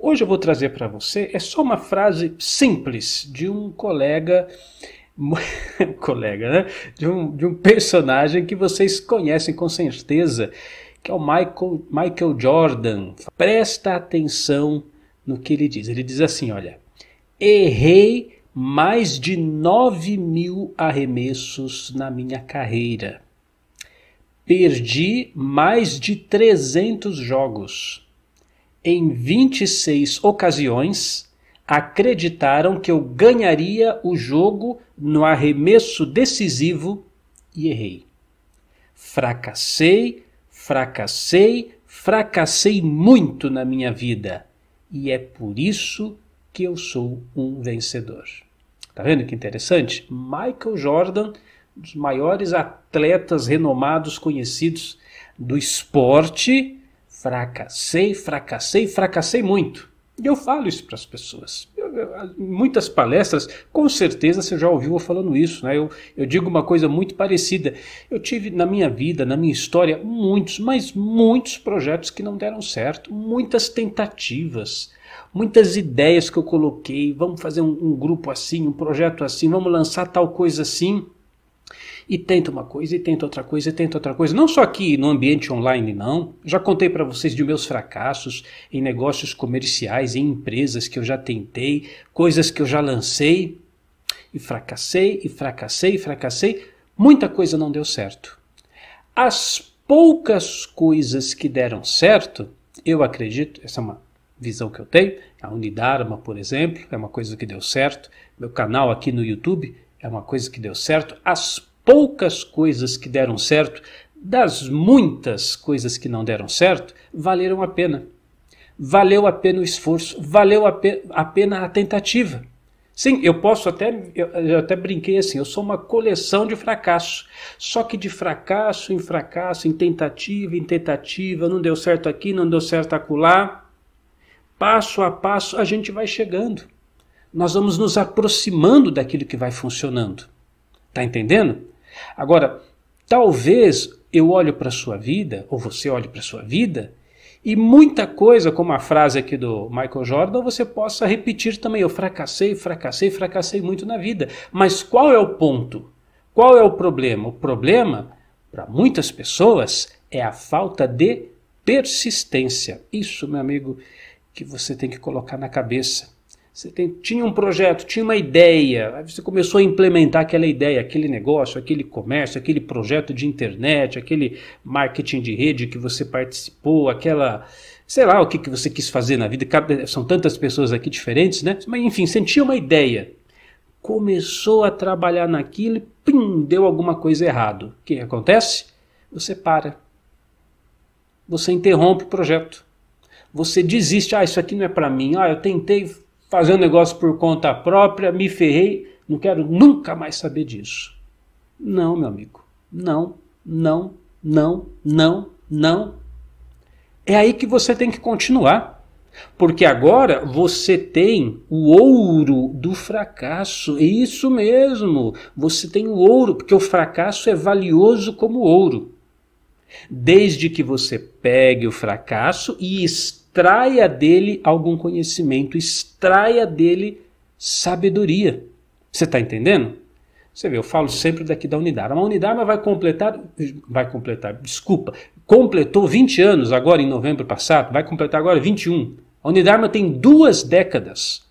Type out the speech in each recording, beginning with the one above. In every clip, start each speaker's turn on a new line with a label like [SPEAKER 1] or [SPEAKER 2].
[SPEAKER 1] Hoje eu vou trazer para você é só uma frase simples de um colega colega, né? De um, de um personagem que vocês conhecem com certeza, que é o Michael, Michael Jordan. Presta atenção no que ele diz. Ele diz assim: olha, errei mais de 9 mil arremessos na minha carreira. Perdi mais de 300 jogos em 26 ocasiões, acreditaram que eu ganharia o jogo no arremesso decisivo e errei. Fracassei, fracassei, fracassei muito na minha vida e é por isso que eu sou um vencedor. Tá vendo que interessante? Michael Jordan, um dos maiores atletas renomados conhecidos do esporte, fracassei, fracassei, fracassei muito. E eu falo isso para as pessoas. Eu, eu, muitas palestras, com certeza você já ouviu eu falando isso. Né? Eu, eu digo uma coisa muito parecida. Eu tive na minha vida, na minha história, muitos, mas muitos projetos que não deram certo, muitas tentativas. Muitas ideias que eu coloquei, vamos fazer um, um grupo assim, um projeto assim, vamos lançar tal coisa assim, e tenta uma coisa, e tenta outra coisa, e tenta outra coisa. Não só aqui no ambiente online, não. Já contei para vocês de meus fracassos em negócios comerciais, em empresas que eu já tentei, coisas que eu já lancei, e fracassei, e fracassei, e fracassei. Muita coisa não deu certo. As poucas coisas que deram certo, eu acredito, essa é uma visão que eu tenho, a Unidarma, por exemplo, é uma coisa que deu certo, meu canal aqui no YouTube é uma coisa que deu certo, as poucas coisas que deram certo, das muitas coisas que não deram certo, valeram a pena. Valeu a pena o esforço, valeu a, pe a pena a tentativa. Sim, eu posso até, eu até brinquei assim, eu sou uma coleção de fracasso. Só que de fracasso em fracasso, em tentativa em tentativa, não deu certo aqui, não deu certo acolá. Passo a passo a gente vai chegando. Nós vamos nos aproximando daquilo que vai funcionando. Tá entendendo? Agora, talvez eu olho para a sua vida, ou você olhe para a sua vida, e muita coisa, como a frase aqui do Michael Jordan, você possa repetir também. Eu fracassei, fracassei, fracassei muito na vida. Mas qual é o ponto? Qual é o problema? O problema, para muitas pessoas, é a falta de persistência. Isso, meu amigo, que você tem que colocar na cabeça. Você tem, tinha um projeto, tinha uma ideia, aí você começou a implementar aquela ideia, aquele negócio, aquele comércio, aquele projeto de internet, aquele marketing de rede que você participou, aquela. sei lá o que, que você quis fazer na vida. São tantas pessoas aqui diferentes, né? Mas enfim, você tinha uma ideia. Começou a trabalhar naquilo e pim, deu alguma coisa errada. O que acontece? Você para. Você interrompe o projeto. Você desiste. Ah, isso aqui não é para mim. Ah, eu tentei fazer um negócio por conta própria, me ferrei, não quero nunca mais saber disso. Não, meu amigo. Não, não, não, não, não. É aí que você tem que continuar. Porque agora você tem o ouro do fracasso. É isso mesmo. Você tem o ouro, porque o fracasso é valioso como ouro. Desde que você pegue o fracasso e extraia dele algum conhecimento, extraia dele sabedoria. Você está entendendo? Você vê, eu falo sempre daqui da Unidade. A Unidade vai completar, vai completar, desculpa, completou 20 anos agora em novembro passado, vai completar agora 21. A Unidarma tem duas décadas.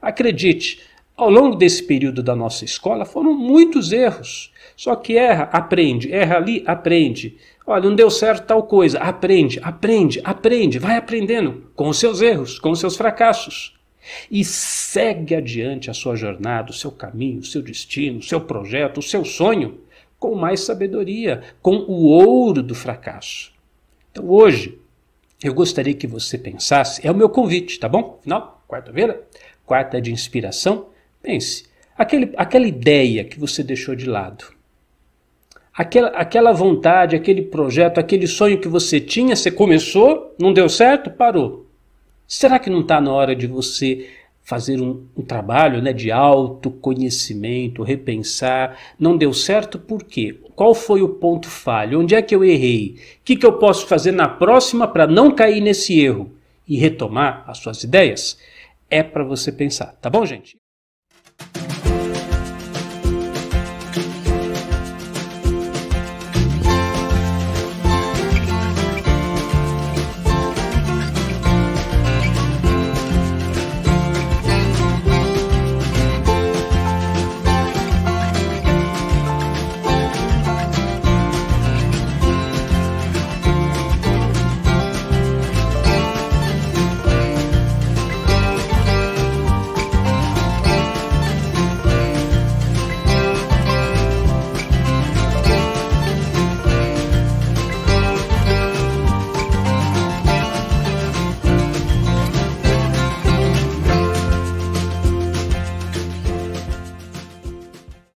[SPEAKER 1] Acredite, ao longo desse período da nossa escola foram muitos erros. Só que erra, aprende, erra ali, aprende. Olha, não deu certo tal coisa. Aprende, aprende, aprende. Vai aprendendo com os seus erros, com os seus fracassos. E segue adiante a sua jornada, o seu caminho, o seu destino, o seu projeto, o seu sonho, com mais sabedoria, com o ouro do fracasso. Então hoje, eu gostaria que você pensasse, é o meu convite, tá bom? Final, quarta-feira, quarta de inspiração. Pense, aquele, aquela ideia que você deixou de lado aquela, aquela vontade, aquele projeto, aquele sonho que você tinha, você começou, não deu certo, parou. Será que não está na hora de você fazer um, um, trabalho né, de autoconhecimento, repensar? Não deu certo por quê? Qual foi o ponto falho? Onde é que eu errei? O que, que eu posso fazer na próxima para não cair nesse erro? E retomar as suas ideias? É para você pensar, tá bom, gente?